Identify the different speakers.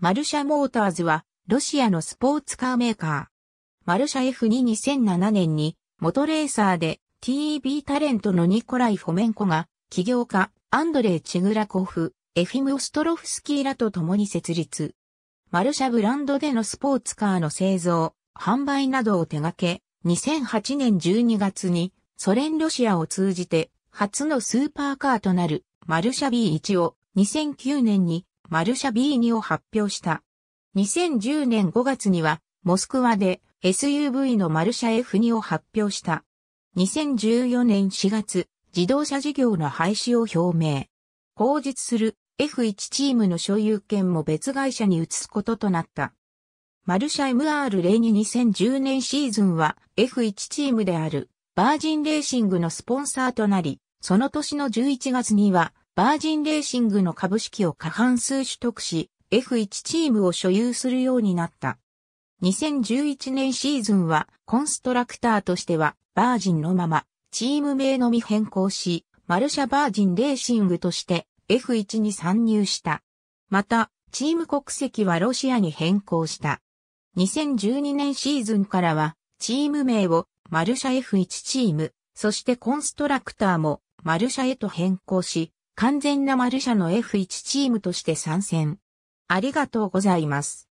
Speaker 1: マルシャモーターズ
Speaker 2: は、ロシアのスポーツカーメーカー。マルシャ F22007 年に、元レーサーで TEB タレントのニコライ・フォメンコが、起業家、アンドレイ・チグラコフ、エフィム・オストロフスキーらと共に設立。マルシャブランドでのスポーツカーの製造、販売などを手掛け、2008年12月に、ソ連ロシアを通じて、初のスーパーカーとなる、マルシャ B1 を、2009年に、マルシャビーニを発表した。2010年5月には、モスクワで SUV のマルシャ F2 を発表した。2014年4月、自動車事業の廃止を表明。後日する F1 チームの所有権も別会社に移すこととなった。マルシャ MR022010 年シーズンは F1 チームであるバージンレーシングのスポンサーとなり、その年の11月にはバージンレーシングの株式を過半数取得し、F1 チームを所有するようになった。2011年シーズンは、コンストラクターとしては、バージンのまま、チーム名のみ変更し、マルシャバージンレーシングとして F1 に参入した。また、チーム国籍はロシアに変更した。2012年シーズンからは、チーム名をマルシャ F1 チーム、そしてコンストラクターもマルシャへと変更し、完全なマルシャの F1 チームとして参戦。ありがとうございます。